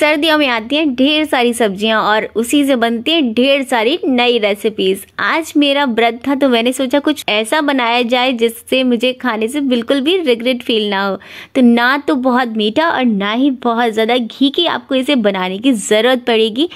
सर्दियों में आती हैं ढेर सारी सब्जियां और उसी से बनती हैं ढेर सारी नई रेसिपीज आज मेरा व्रत था तो मैंने सोचा कुछ ऐसा बनाया जाए जिससे मुझे खाने से बिल्कुल भी रिग्रेट फील ना हो तो ना तो बहुत मीठा और ना ही बहुत ज़्यादा घी की आपको इसे बनाने की ज़रूरत पड़ेगी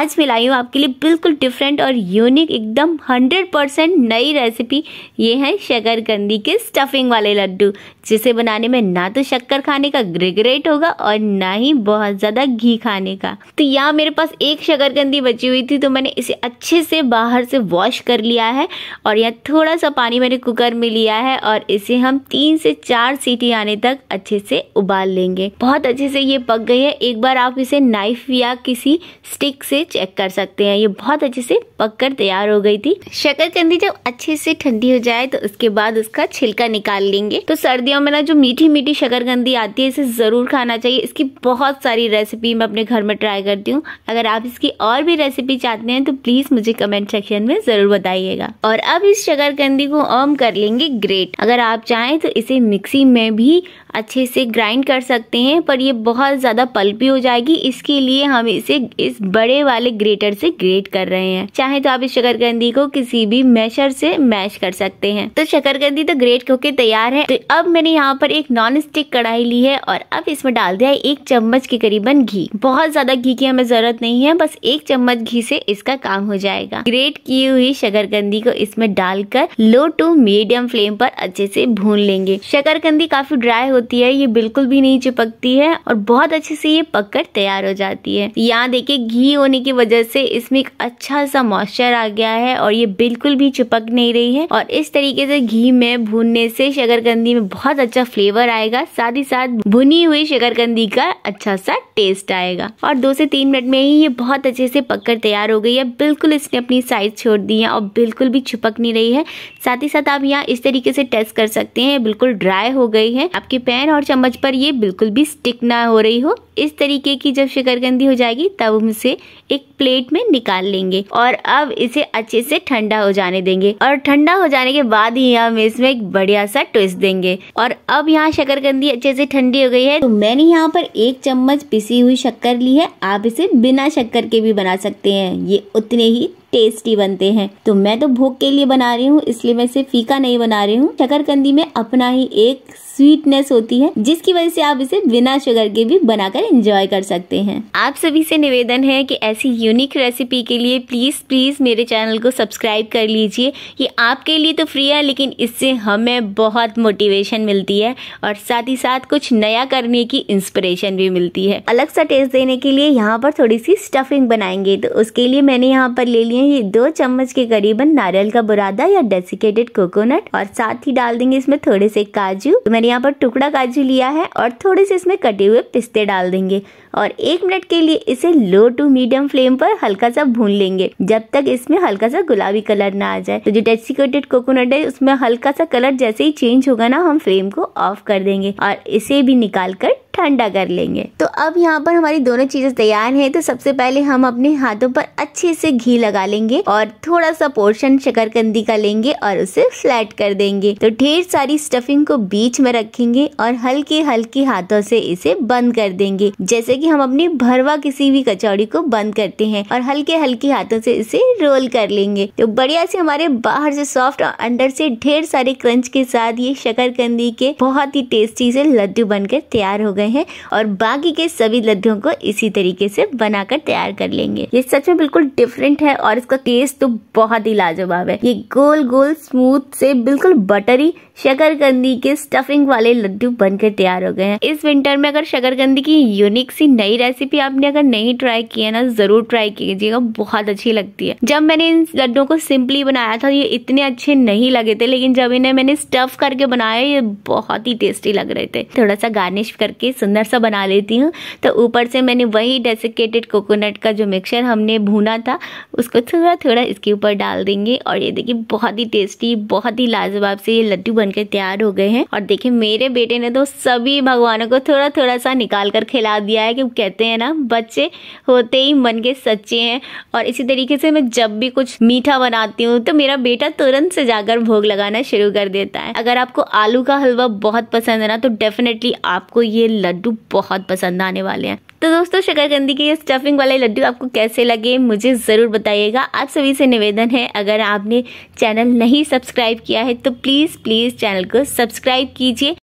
आज मैं लाई हूँ आपके लिए बिल्कुल डिफरेंट और यूनिक एकदम हंड्रेड परसेंट नई रेसिपी ये है शकरकंदी के स्टफिंग वाले लड्डू जिसे बनाने में ना तो शक्कर खाने का रिग्रेट होगा और ना ही बहुत ज़्यादा ही खाने का तो यहाँ मेरे पास एक शकरकंदी बची हुई थी तो मैंने इसे अच्छे से बाहर से वॉश कर लिया है और यहाँ थोड़ा सा पानी मैंने कुकर में लिया है और इसे हम तीन से चार सीटी आने तक अच्छे से उबाल लेंगे बहुत अच्छे से ये पक गई है एक बार आप इसे नाइफ या किसी स्टिक से चेक कर सकते हैं ये बहुत अच्छे से पक कर तैयार हो गई थी शकरकंदी जब अच्छे से ठंडी हो जाए तो उसके बाद उसका छिलका निकाल लेंगे तो सर्दियों में ना जो मीठी मीठी शकरकंदी आती है इसे ज़रूर खाना चाहिए इसकी बहुत सारी रेसिपी मैं अपने घर में ट्राई करती हूँ अगर आप इसकी और भी रेसिपी चाहते हैं तो प्लीज़ मुझे कमेंट सेक्शन में ज़रूर बताइएगा और अब इस शकरकंदी को ऑम कर लेंगे ग्रेट अगर आप चाहें तो इसे मिक्सी में भी अच्छे से ग्राइंड कर सकते हैं पर ये बहुत ज़्यादा पल्पी हो जाएगी इसके लिए हम इसे इस बड़े वाले ग्रेटर से ग्रेट कर रहे हैं चाहे तो आप इस शकरकंदी को किसी भी मैशर से मैश कर सकते हैं तो शकरकंदी तो ग्रेट होके तैयार है तो अब मैंने यहाँ पर एक नॉन स्टिक कढ़ाई ली है और अब इसमें डाल दिया है एक चम्मच के करीबन घी बहुत ज्यादा घी की हमें जरूरत नहीं है बस एक चम्मच घी से इसका काम हो जाएगा ग्रेट की हुई शकरकंदी को इसमें डालकर लो टू मीडियम फ्लेम पर अच्छे से भून लेंगे शकरकंदी काफी ड्राई होती होती है ये बिल्कुल भी नहीं चिपकती है और बहुत अच्छे से ये पककर तैयार हो जाती है यहाँ देखिए घी होने की वजह से इसमें एक अच्छा सा मॉइस्चर आ गया है और ये बिल्कुल भी चिपक नहीं रही है और इस तरीके से घी में भूनने से शकरकंदी में बहुत अच्छा फ्लेवर आएगा साथ ही साथ भुनी हुई शकरकंदी का अच्छा सा टेस्ट आएगा और दो से तीन मिनट में ही ये बहुत अच्छे से पककर तैयार हो गई है बिल्कुल इसने अपनी साइज छोड़ दी है और बिल्कुल भी चिपक नहीं रही है साथ ही साथ आप यहाँ इस तरीके से टेस्ट कर सकते हैं बिल्कुल ड्राई हो गई है आपके पैन पैन और चम्मच पर ये बिल्कुल भी स्टिक ना हो रही हो इस तरीके की जब शकरकंदी हो जाएगी तब हम इसे एक प्लेट में निकाल लेंगे और अब इसे अच्छे से ठंडा हो जाने देंगे और ठंडा हो जाने के बाद ही हम इसमें एक बढ़िया सा ट्विस्ट देंगे और अब यहाँ शक्करकंदी अच्छे से ठंडी हो गई है तो मैंने यहाँ पर एक चम्मच पिसी हुई शक्कर ली है आप इसे बिना शक्कर के भी बना सकते हैं ये उतने ही टेस्टी बनते हैं तो मैं तो भूख के लिए बना रही हूँ इसलिए मैं इसे फीका नहीं बना रही हूँ शकरकंदी में अपना ही एक स्वीटनेस होती है जिसकी वजह से आप इसे बिना शुगर के भी बनाकर एंजॉय कर सकते हैं आप सभी से निवेदन है कि ऐसी यूनिक रेसिपी के लिए प्लीज प्लीज मेरे चैनल को सब्सक्राइब कर लीजिए ये आपके लिए तो फ्री है लेकिन इससे हमें बहुत मोटिवेशन मिलती है और साथ ही साथ कुछ नया करने की इंस्पिरेशन भी मिलती है अलग सा टेस्ट देने के लिए यहाँ पर थोड़ी सी स्टफिंग बनाएंगे तो उसके लिए मैंने यहाँ पर ले लिए ही दो चम्मच के करीबन नारियल का बुरादा या डेसिकेटेड कोकोनट और साथ ही डाल देंगे इसमें थोड़े से काजू तो मैंने यहाँ पर टुकड़ा काजू लिया है और थोड़े से इसमें कटे हुए पिस्ते डाल देंगे और एक मिनट के लिए इसे लो टू मीडियम फ्लेम पर हल्का सा भून लेंगे जब तक इसमें हल्का सा गुलाबी कलर ना आ जाए तो जो डेसिकेटेड कोकोनट है उसमें हल्का सा कलर जैसे ही चेंज होगा ना हम फ्लेम को ऑफ कर देंगे और इसे भी निकाल कर ठंडा कर लेंगे तो अब यहाँ पर हमारी दोनों चीजें तैयार है तो सबसे पहले हम अपने हाथों पर अच्छे से घी लगा लेंगे और थोड़ा सा पोर्शन शकरकंदी का लेंगे और उसे फ्लैट कर देंगे तो ढेर सारी स्टफिंग को बीच में रखेंगे और हल्के हल्के हाथों से इसे बंद कर देंगे जैसे कि हम अपनी भरवा किसी भी कचौड़ी को बंद करते हैं और हल्के हल्के हाथों से इसे रोल कर लेंगे तो बढ़िया से हमारे बाहर से सॉफ्ट और अंदर से ढेर सारे क्रंच के साथ ये शकरकंदी के बहुत ही टेस्टी से लड्डू बनकर तैयार हो गए गए हैं और बाकी के सभी लड्डुओं को इसी तरीके से बनाकर तैयार कर लेंगे ये सच में बिल्कुल डिफरेंट है और इसका टेस्ट तो बहुत ही लाजवाब है ये गोल गोल स्मूथ से बिल्कुल बटरी शकरकंदी के स्टफिंग वाले लड्डू बनकर तैयार हो गए हैं इस विंटर में अगर शकरकंदी की यूनिक सी नई रेसिपी आपने अगर नहीं ट्राई की है ना जरूर ट्राई कीजिएगा बहुत अच्छी लगती है जब मैंने इन लड्डू को सिंपली बनाया था ये इतने अच्छे नहीं लगे थे लेकिन जब इन्हें मैंने स्टफ करके बनाया ये बहुत ही टेस्टी लग रहे थे थोड़ा सा गार्निश करके सुंदर सा बना लेती हूँ तो ऊपर से मैंने वही डेसिकेटेड कोकोनट का जो मिक्सचर हमने भूना था उसको थोड़ा थोड़ा इसके ऊपर डाल देंगे और ये देखिए बहुत ही टेस्टी बहुत ही लाजवाब से ये लड्डू बनकर तैयार हो गए हैं और देखिए मेरे बेटे ने तो सभी भगवानों को थोड़ा थोड़ा सा निकाल कर खिला दिया है कि कहते हैं ना बच्चे होते ही मन के सच्चे हैं और इसी तरीके से मैं जब भी कुछ मीठा बनाती हूँ तो मेरा बेटा तुरंत से जाकर भोग लगाना शुरू कर देता है अगर आपको आलू का हलवा बहुत पसंद है ना तो डेफिनेटली आपको ये लड्डू बहुत पसंद आने वाले हैं तो दोस्तों शकरकंदी के ये स्टफिंग वाले लड्डू आपको कैसे लगे मुझे ज़रूर बताइएगा आप सभी से निवेदन है अगर आपने चैनल नहीं सब्सक्राइब किया है तो प्लीज़ प्लीज़ चैनल को सब्सक्राइब कीजिए